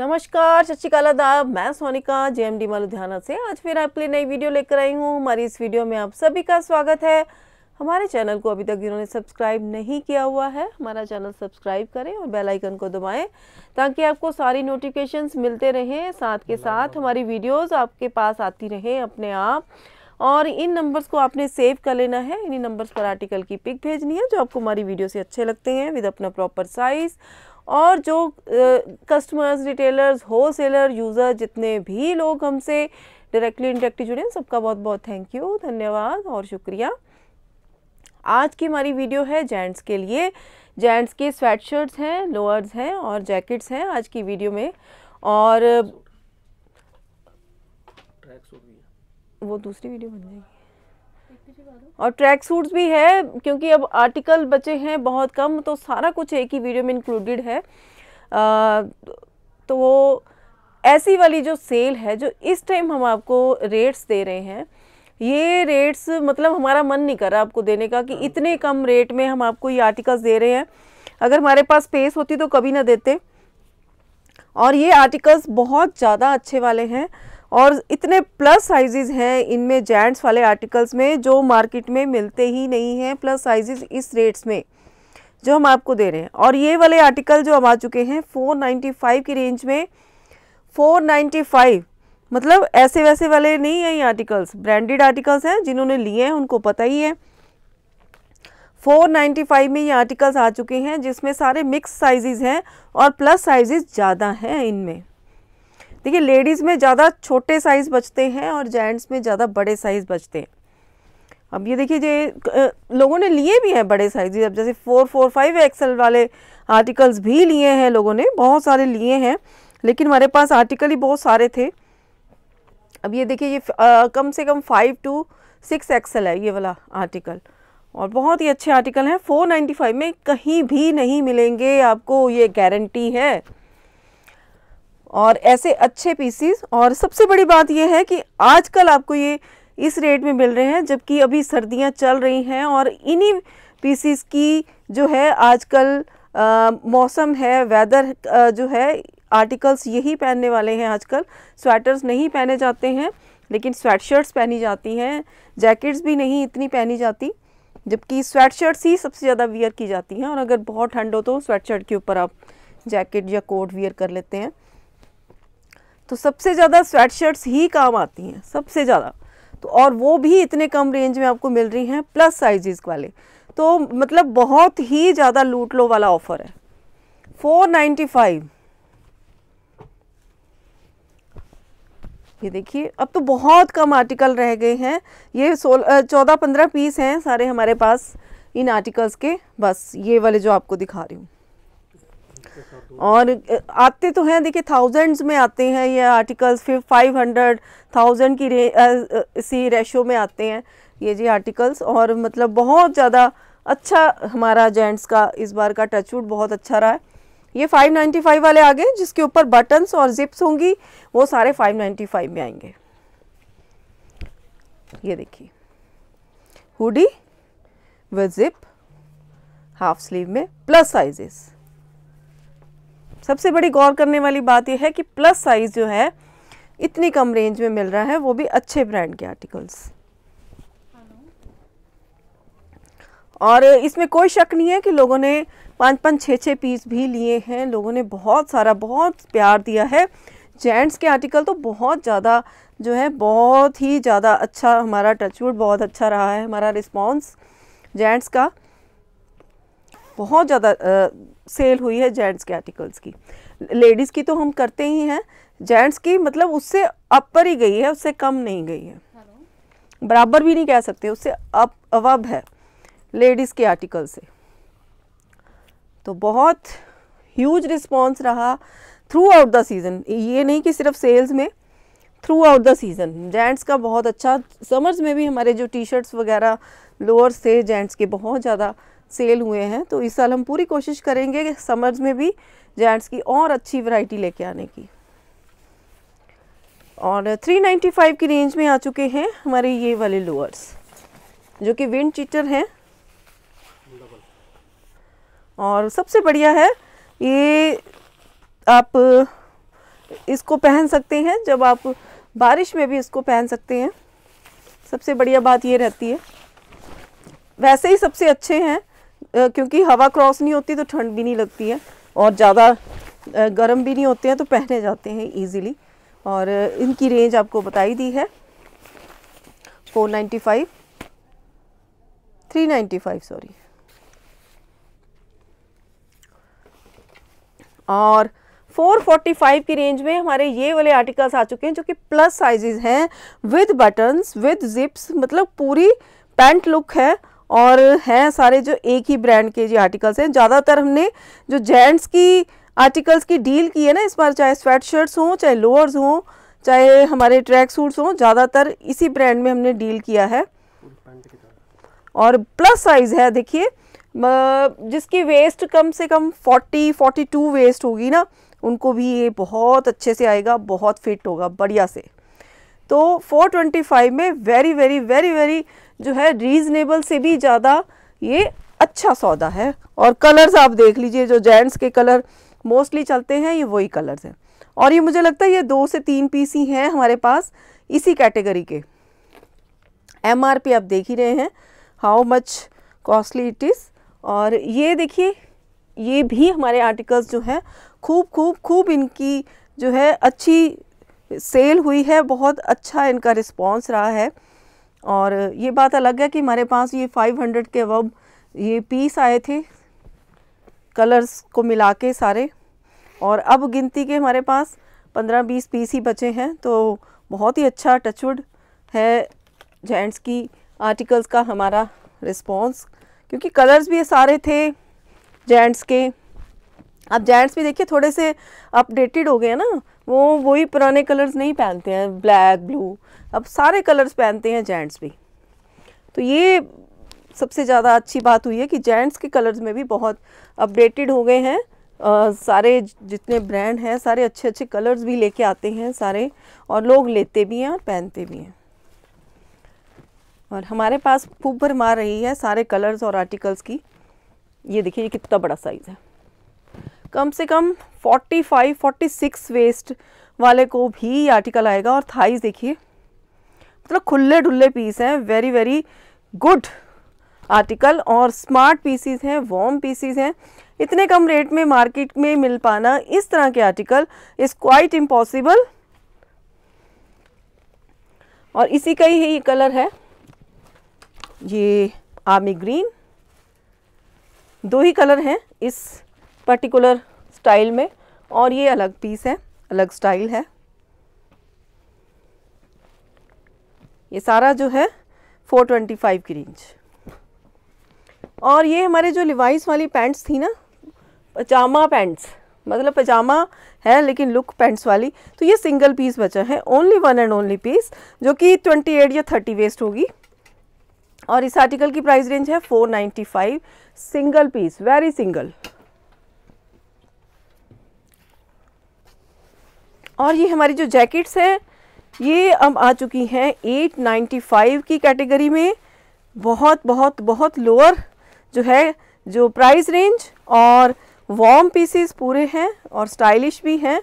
नमस्कार सत श्रीकाल आदाब मैं Sonika J M D Ludhiana से आज फिर आपके लिए नई वीडियो लेकर आई हूँ हमारी इस वीडियो में आप सभी का स्वागत है हमारे चैनल को अभी तक जिन्होंने सब्सक्राइब नहीं किया हुआ है हमारा चैनल सब्सक्राइब करें और बेल आइकन को दबाएं ताकि आपको सारी नोटिफिकेशंस मिलते रहें साथ के साथ हमारी वीडियोज़ आपके पास आती रहें अपने आप और इन नंबर्स को आपने सेव कर लेना है इन्हीं नंबर्स पर आर्टिकल की पिक भेजनी है जो आपको हमारी वीडियो से अच्छे लगते हैं विद अपना प्रॉपर साइज़ और जो customers retailers wholesaler user जितने भी लोग हमसे डायरेक्टली इंडायरेक्टली जुड़े हैं सबका बहुत बहुत थैंक यू धन्यवाद और शुक्रिया आज की हमारी वीडियो है जेंट्स के लिए जेंट्स के स्वेट शर्ट्स हैं लोअर्स हैं और जैकेट्स हैं आज की वीडियो में और वो दूसरी वीडियो बन जाएगी और ट्रैक सूट्स भी है क्योंकि अब आर्टिकल बचे हैं बहुत कम तो सारा कुछ एक ही वीडियो में इंक्लूडेड है आ, तो वो ऐसी वाली जो सेल है जो इस टाइम हम आपको रेट्स दे रहे हैं ये रेट्स मतलब हमारा मन नहीं कर रहा आपको देने का कि इतने कम रेट में हम आपको ये आर्टिकल्स दे रहे हैं अगर हमारे पास स्पेस होती तो कभी ना देते और ये आर्टिकल्स बहुत ज़्यादा अच्छे वाले हैं और इतने प्लस साइजेस हैं इनमें जेंट्स वाले आर्टिकल्स में जो मार्केट में मिलते ही नहीं हैं प्लस साइजेस इस रेट्स में जो हम आपको दे रहे हैं और ये वाले आर्टिकल जो हम आ चुके हैं 495 की रेंज में 495 मतलब ऐसे वैसे वाले नहीं है ये आर्टिकल्स ब्रांडेड आर्टिकल्स हैं जिन्होंने लिए हैं उनको पता ही है 495 में ये आर्टिकल्स आ चुके हैं जिसमें सारे मिक्स साइजेस हैं और प्लस साइजेस ज़्यादा हैं इनमें देखिए लेडीज़ में ज़्यादा छोटे साइज़ बचते हैं और जेंट्स में ज़्यादा बड़े साइज़ बचते हैं अब ये देखिए जे लोगों ने लिए भी हैं बड़े साइज अब जैसे फोर फोर फाइव एक्सल वाले आर्टिकल्स भी लिए हैं लोगों ने बहुत सारे लिए हैं लेकिन हमारे पास आर्टिकल ही बहुत सारे थे अब ये देखिए ये आ, कम से कम फाइव टू सिक्स एक्सल है ये वाला आर्टिकल और बहुत ही अच्छे आर्टिकल हैं 495 में कहीं भी नहीं मिलेंगे आपको ये गारंटी है और ऐसे अच्छे पीसीस और सबसे बड़ी बात यह है कि आजकल आपको ये इस रेट में मिल रहे हैं जबकि अभी सर्दियां चल रही हैं और इन्हीं पीसीस की जो है आजकल मौसम है वेदर आ, जो है आर्टिकल्स यही पहनने वाले हैं आजकल स्वेटर्स नहीं पहने जाते हैं लेकिन स्वेट शर्ट्स पहनी जाती हैं जैकेट्स भी नहीं इतनी पहनी जाती जबकि स्वेट शर्ट्स ही सबसे ज़्यादा वियर की जाती हैं और अगर बहुत ठंड हो तो स्वेट शर्ट के ऊपर आप जैकेट या कोट वियर कर लेते हैं तो सबसे ज़्यादा स्वेट ही काम आती हैं सबसे ज़्यादा तो और वो भी इतने कम रेंज में आपको मिल रही हैं प्लस साइजेस वाले तो मतलब बहुत ही ज़्यादा लूट लो वाला ऑफर है 495 ये देखिए अब तो बहुत कम आर्टिकल रह गए हैं ये सोलह चौदह पंद्रह पीस हैं सारे हमारे पास इन आर्टिकल्स के बस ये वाले जो आपको दिखा रही हूँ और आते तो हैं देखिए थाउजेंड्स में आते हैं ये आर्टिकल्स फिर फाइव हंड्रेड थाउजेंड की रे, आ, इसी रेशो में आते हैं ये जी आर्टिकल्स और मतलब बहुत ज़्यादा अच्छा हमारा जेंट्स का इस बार का टचवुड बहुत अच्छा रहा है ये 595 वाले आ गए जिसके ऊपर बटन्स और जिप्स होंगी वो सारे 595 में आएंगे ये देखिए hoodie with zip half sleeve में प्लस साइजेस सबसे बड़ी गौर करने वाली बात यह है कि प्लस साइज़ जो है इतनी कम रेंज में मिल रहा है वो भी अच्छे ब्रांड के आर्टिकल्स और इसमें कोई शक नहीं है कि लोगों ने पाँच पाँच छः छः पीस भी लिए हैं लोगों ने बहुत सारा बहुत प्यार दिया है जेंट्स के आर्टिकल तो बहुत ज़्यादा जो है बहुत ही ज़्यादा अच्छा हमारा टचवुड बहुत अच्छा रहा है हमारा रिस्पॉन्स जेंट्स का बहुत ज़्यादा सेल हुई है जेंट्स के आर्टिकल्स की लेडीज़ की तो हम करते ही हैं जेंट्स की मतलब उससे अपर ही गई है उससे कम नहीं गई है बराबर भी नहीं कह सकते उससे अप अवब है लेडीज़ के आर्टिकल से तो बहुत ह्यूज रिस्पांस रहा थ्रू आउट द सीज़न ये नहीं कि सिर्फ सेल्स में throughout the season gents का बहुत अच्छा समर्स में भी हमारे जो टी शर्ट्स वगैरह लोअर्स थे जेंट्स के बहुत ज़्यादा सेल हुए हैं तो इस साल हम पूरी कोशिश करेंगे कि समर्स में भी जेंट्स की और अच्छी वैरायटी लेके आने की और 395 की रेंज में आ चुके हैं हमारे ये वाले लोअर्स जो कि विंड चीटर हैं और सबसे बढ़िया है ये आप इसको पहन सकते हैं जब आप बारिश में भी इसको पहन सकते हैं सबसे बढ़िया बात ये रहती है वैसे ही सबसे अच्छे हैं क्योंकि हवा क्रॉस नहीं होती तो ठंड भी नहीं लगती है और ज़्यादा गर्म भी नहीं होते हैं तो पहने जाते हैं ईजीली और इनकी रेंज आपको बताई दी है 495 395 सॉरी और 445 की रेंज में हमारे ये वाले आर्टिकल्स आ चुके हैं जो कि प्लस साइजेस हैं विद बटन्स विद जिप्स मतलब पूरी पैंट लुक है और हैं सारे जो एक ही ब्रांड के जी आर्टिकल्स हैं ज़्यादातर हमने जो जेंट्स की आर्टिकल्स की डील की है ना इस बार चाहे स्वेट शर्ट्स हों चाहे लोअर्स हों चाहे हमारे ट्रैक सूट्स हों ज़्यादातर इसी ब्रांड में हमने डील किया है और प्लस साइज़ है देखिए जिसकी वेस्ट कम से कम 40 42 वेस्ट होगी ना उनको भी ये बहुत अच्छे से आएगा बहुत फिट होगा बढ़िया से तो 425 में वेरी वेरी वेरी वेरी जो है रीजनेबल से भी ज़्यादा ये अच्छा सौदा है और कलर्स आप देख लीजिए जो जेंट्स के कलर मोस्टली चलते हैं ये वही कलर्स हैं और ये मुझे लगता है ये दो से तीन पीस ही हैं हमारे पास इसी कैटेगरी के एम आर पी आप देख ही रहे हैं how much costly it is और ये देखिए ये भी हमारे आर्टिकल्स जो हैं खूब खूब खूब इनकी जो है अच्छी सेल हुई है बहुत अच्छा इनका रिस्पॉन्स रहा है और ये बात अलग है कि हमारे पास ये 500 के अब ये पीस आए थे कलर्स को मिला के सारे और अब गिनती के हमारे पास 15-20 पीस ही बचे हैं तो बहुत ही अच्छा टचवुड है जेंट्स की आर्टिकल्स का हमारा रिस्पॉन्स क्योंकि कलर्स भी सारे थे जेंट्स के अब जेंट्स भी देखिए थोड़े से अपडेटेड हो गए ना वो वही पुराने कलर्स नहीं पहनते हैं ब्लैक ब्लू अब सारे कलर्स पहनते हैं जेंट्स भी तो ये सबसे ज़्यादा अच्छी बात हुई है कि जेंट्स के कलर्स में भी बहुत अपडेटेड हो गए हैं आ, सारे जितने ब्रांड हैं सारे अच्छे अच्छे कलर्स भी लेके आते हैं सारे और लोग लेते भी हैं और पहनते भी हैं और हमारे पास खूब भर मार रही है सारे कलर्स और आर्टिकल्स की ये देखिए कितना बड़ा साइज़ है कम से कम 45, 46 वेस्ट वाले को भी आर्टिकल आएगा और थाइज देखिए मतलब खुले डुल्ले पीस हैं वेरी वेरी गुड आर्टिकल और स्मार्ट पीसीज हैं वॉम पीसीज हैं इतने कम रेट में मार्केट में मिल पाना इस तरह के आर्टिकल इज़ क्वाइट इम्पॉसिबल और इसी का ही ये कलर है ये आर्मी ग्रीन दो ही कलर हैं इस पर्टिकुलर स्टाइल में और ये अलग पीस है अलग स्टाइल है ये सारा जो है 425 की रेंज और ये हमारे जो लिवाइस वाली पैंट्स थी ना पजामा पैंट्स मतलब पजामा है लेकिन लुक पैंट्स वाली तो ये सिंगल पीस बचा है only one and only piece जो कि 28 या 30 वेस्ट होगी और इस आर्टिकल की प्राइस रेंज है 495 सिंगल पीस वेरी सिंगल और ये हमारी जो जैकेट्स हैं ये अब आ चुकी हैं 895 की कैटेगरी में बहुत बहुत बहुत लोअर जो है जो प्राइस रेंज और वॉम पीसेस पूरे हैं और स्टाइलिश भी हैं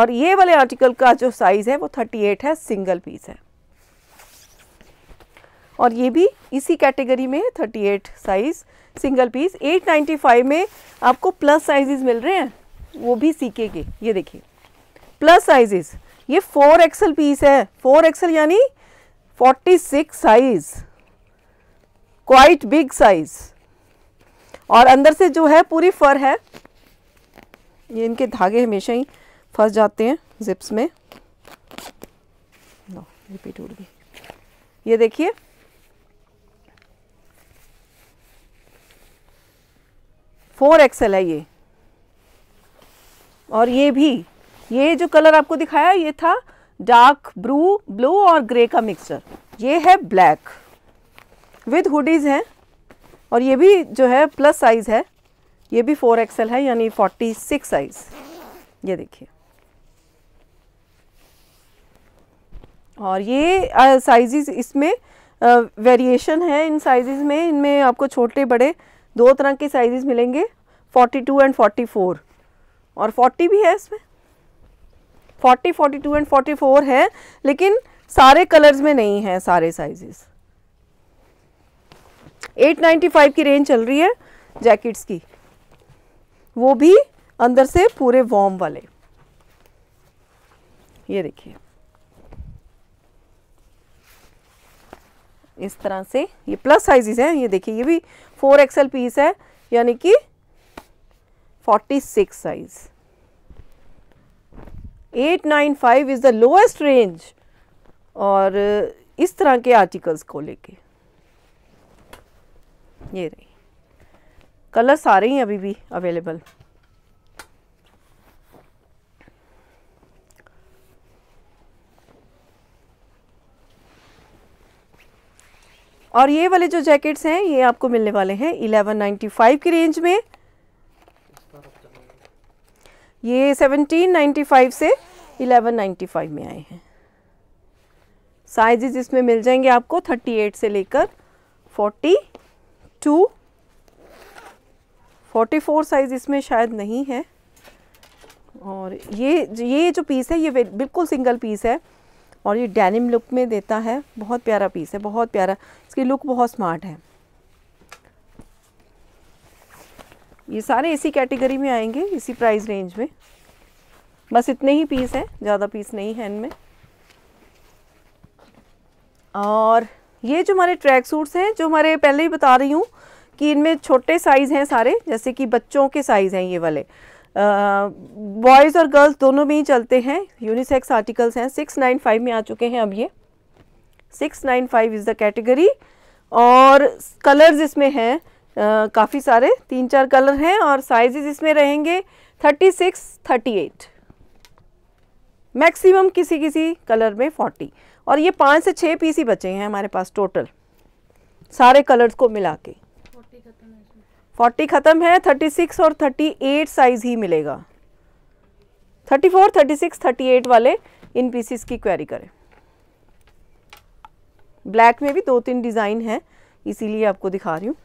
और ये वाले आर्टिकल का जो साइज़ है वो 38 है सिंगल पीस है और ये भी इसी कैटेगरी में 38 साइज़ सिंगल पीस 895 में आपको प्लस साइजेस मिल रहे हैं वो भी सीके के ये देखिए प्लस साइजेस ये फोर एक्सएल पीस है फोर एक्सएल यानी forty six size quite big size और अंदर से जो है पूरी फर है ये इनके धागे हमेशा ही फंस जाते हैं जिप्स में नो रिपीट उड़ गई ये देखिए फोर एक्सएल है ये और ये भी ये जो कलर आपको दिखाया ये था डार्क ब्रू ब्लू और ग्रे का मिक्सचर ये है ब्लैक विद हुडीज़ हैं और ये भी जो है प्लस साइज़ है ये भी फोर एक्सएल है यानी फोर्टी सिक्स साइज़ ये देखिए और ये साइजेस इसमें वेरिएशन है इन साइजेस में इनमें आपको छोटे बड़े दो तरह के साइजेस मिलेंगे 42 एंड 44 और 40 भी है इसमें forty forty two and forty four है लेकिन सारे कलर्स में नहीं है सारे साइजेस एट नाइन्टी फाइव की रेंज चल रही है जैकेट्स की वो भी अंदर से पूरे वॉर्म वाले ये देखिए इस तरह से ये प्लस साइजेस हैं ये देखिए ये भी फोर एक्सएल पीस है यानी कि forty six size 895 is the lowest range और uh, इस तरह के आर्टिकल्स को लेके ये रही कलर सारे ही अभी भी अवेलेबल और ये वाले जो जैकेट्स हैं ये आपको मिलने वाले हैं 1195 की रेंज में ये 1795 से 1195 में आए हैं साइजेज इसमें मिल जाएंगे आपको 38 से लेकर 42 44 साइज इसमें शायद नहीं है और ये ये जो पीस है ये बिल्कुल सिंगल पीस है और ये डेनिम लुक में देता है बहुत प्यारा पीस है बहुत प्यारा इसकी लुक बहुत स्मार्ट है ये सारे इसी कैटेगरी में आएंगे इसी प्राइस रेंज में बस इतने ही पीस हैं ज़्यादा पीस नहीं है इनमें और ये जो हमारे ट्रैक सूट्स हैं जो हमारे पहले ही बता रही हूँ कि इनमें छोटे साइज़ हैं सारे जैसे कि बच्चों के साइज़ हैं ये वाले बॉयज़ और गर्ल्स दोनों में ही चलते हैं यूनिसेक्स आर्टिकल्स हैं सिक्स नाइन फाइव में आ चुके हैं अब ये six nine five is the category और कलर्स इसमें हैं काफ़ी सारे तीन चार कलर हैं और साइजेस इसमें रहेंगे 36, 38 मैक्सिमम किसी किसी कलर में 40 और ये पाँच से छः पीस ही बचे हैं हमारे पास टोटल सारे कलर्स को मिला के फोर्टी ख़त्म है थर्टी सिक्स और थर्टी एट साइज़ ही मिलेगा thirty four thirty six thirty eight वाले इन पीसीस की क्वेरी करें ब्लैक में भी दो तीन डिज़ाइन है इसीलिए आपको दिखा रही हूँ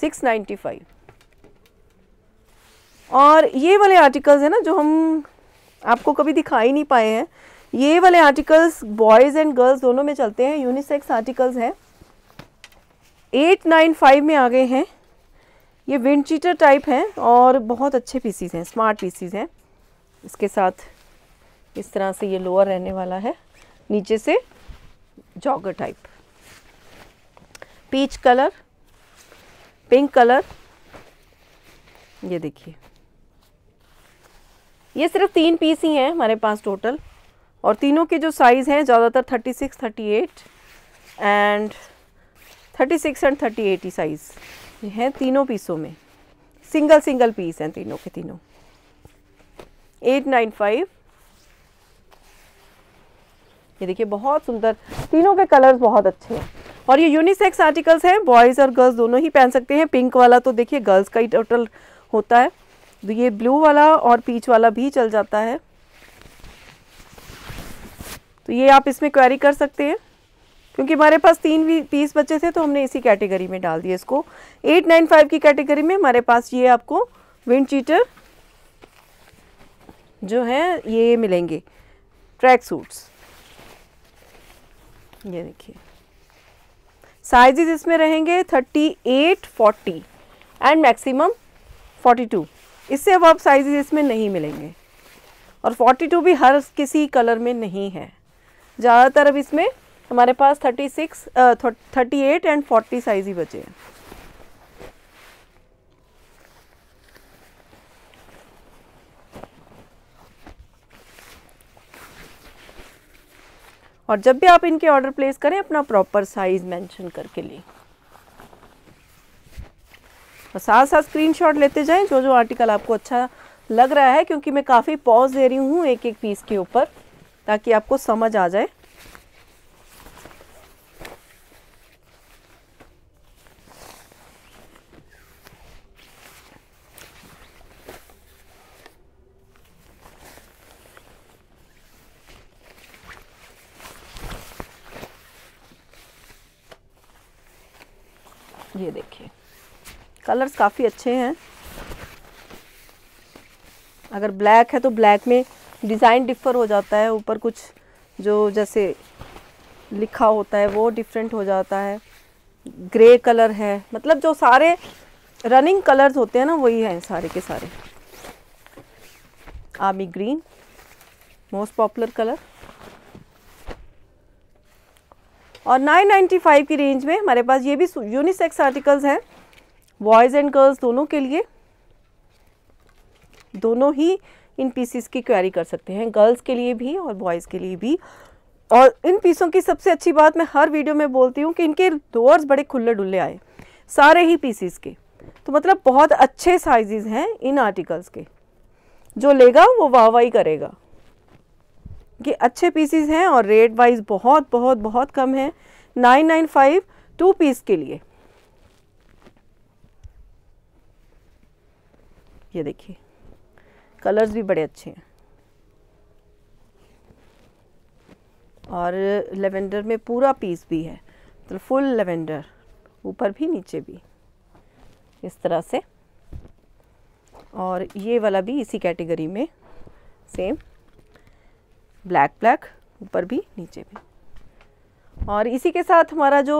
सिक्स नाइन्टी फाइव और ये वाले आर्टिकल्स हैं ना जो हम आपको कभी दिखा ही नहीं पाए हैं ये वाले आर्टिकल्स बॉयज़ एंड गर्ल्स दोनों में चलते हैं यूनिसेक्स आर्टिकल्स हैं एट नाइन फाइव में आ गए हैं ये विंड चीटर टाइप हैं और बहुत अच्छे पीसीज हैं स्मार्ट पीसीज हैं इसके साथ इस तरह से ये लोअर रहने वाला है नीचे से jogger type peach colour pink colour ये देखिए ये सिर्फ तीन पीस ही हैं हमारे पास टोटल और तीनों के जो साइज़ हैं ज़्यादातर 36, 38 एंड 36 एंड 38 ही साइज़ ये हैं तीनों पीसों में सिंगल सिंगल पीस हैं तीनों के तीनों 895 ये देखिए बहुत सुंदर तीनों के कलर्स बहुत अच्छे हैं और ये यूनिसेक्स आर्टिकल्स हैं बॉयज़ और गर्ल्स दोनों ही पहन सकते हैं पिंक वाला तो देखिए गर्ल्स का ही टोटल होता है तो ये ब्लू वाला और पीच वाला भी चल जाता है तो ये आप इसमें क्वेरी कर सकते हैं क्योंकि हमारे पास तीन भी पीस बचे थे तो हमने इसी कैटेगरी में डाल दिए इसको 895 की कैटेगरी में हमारे पास ये आपको विंड चीटर जो है ये मिलेंगे ट्रैक सूट्स ये देखिए साइजेज इसमें रहेंगे 38, 40 एंड मैक्सिमम 42 इससे अब आप साइजेज इसमें नहीं मिलेंगे और 42 भी हर किसी कलर में नहीं है ज़्यादातर अब इसमें हमारे पास 36, uh, 38 एंड 40 साइज ही बचे हैं और जब भी आप इनके ऑर्डर प्लेस करें अपना प्रॉपर साइज मेंशन करके लें और साथ साथ स्क्रीनशॉट लेते जाएं जो जो आर्टिकल आपको अच्छा लग रहा है क्योंकि मैं काफ़ी पॉज दे रही हूँ एक एक पीस के ऊपर ताकि आपको समझ आ जाए ये देखिए कलर्स काफ़ी अच्छे हैं अगर ब्लैक है तो ब्लैक में डिज़ाइन डिफ़र हो जाता है ऊपर कुछ जो जैसे लिखा होता है वो डिफरेंट हो जाता है ग्रे कलर है मतलब जो सारे रनिंग कलर्स होते हैं ना वही हैं सारे के सारे army green most popular colour और 995 की रेंज में हमारे पास ये भी यूनिसेक्स आर्टिकल्स हैं बॉयज़ एंड गर्ल्स दोनों के लिए दोनों ही इन पीसीस की क्वेरी कर सकते हैं गर्ल्स के लिए भी और बॉयज़ के लिए भी और इन पीसों की सबसे अच्छी बात मैं हर वीडियो में बोलती हूँ कि इनके डोअर्स बड़े खुले डुल्ले आए सारे ही पीसीस के तो मतलब बहुत अच्छे साइजेस हैं इन आर्टिकल्स के जो लेगा वो वाह करेगा कि अच्छे पीसीज हैं और रेट वाइज बहुत बहुत बहुत कम है nine nine five two piece के लिए ये देखिए कलर्स भी बड़े अच्छे हैं और लेवेंडर में पूरा पीस भी है तो फुल लेवेंडर ऊपर भी नीचे भी इस तरह से और ये वाला भी इसी कैटेगरी में सेम ब्लैक ब्लैक ऊपर भी नीचे भी और इसी के साथ हमारा जो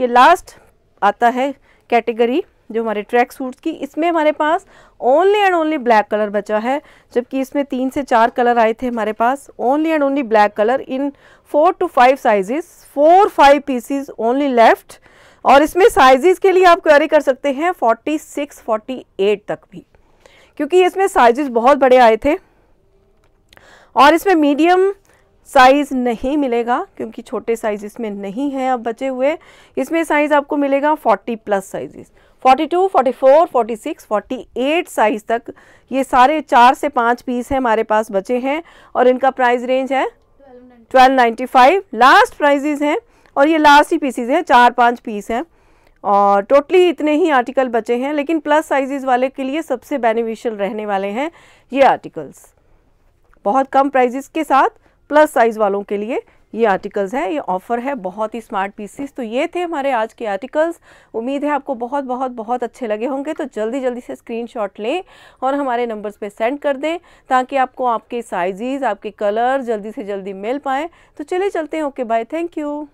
ये लास्ट आता है कैटेगरी जो हमारे ट्रैक सूट्स की इसमें हमारे पास only and only black colour बचा है जबकि इसमें तीन से चार कलर आए थे हमारे पास only and only black colour in four two five sizes four five pieces only left और इसमें साइजेस के लिए आप क्वेरी कर सकते हैं 46, 48 तक भी क्योंकि इसमें साइजेस बहुत बड़े आए थे और इसमें मीडियम साइज़ नहीं मिलेगा क्योंकि छोटे साइज इसमें नहीं है अब बचे हुए इसमें साइज़ आपको मिलेगा 40 प्लस साइजेस 42, 44, 46, 48 साइज तक ये सारे चार से पाँच पीस हैं हमारे पास बचे हैं और इनका प्राइस रेंज है 1295 लास्ट प्राइजेज हैं और ये लास्ट ही पीसीज हैं चार पाँच पीस हैं और टोटली इतने ही आर्टिकल बचे हैं लेकिन प्लस साइजेज वाले के लिए सबसे बेनिफिशियल रहने वाले हैं ये आर्टिकल्स बहुत कम प्राइजेस के साथ प्लस साइज़ वालों के लिए ये आर्टिकल्स हैं ये ऑफ़र है बहुत ही स्मार्ट पीसीस तो ये थे हमारे आज के आर्टिकल्स उम्मीद है आपको बहुत बहुत बहुत अच्छे लगे होंगे तो जल्दी जल्दी से स्क्रीनशॉट लें और हमारे नंबर्स पे सेंड कर दें ताकि आपको आपके साइजेस आपके कलर जल्दी से जल्दी मिल पाएँ तो चले चलते हैं ओके बाय थैंक यू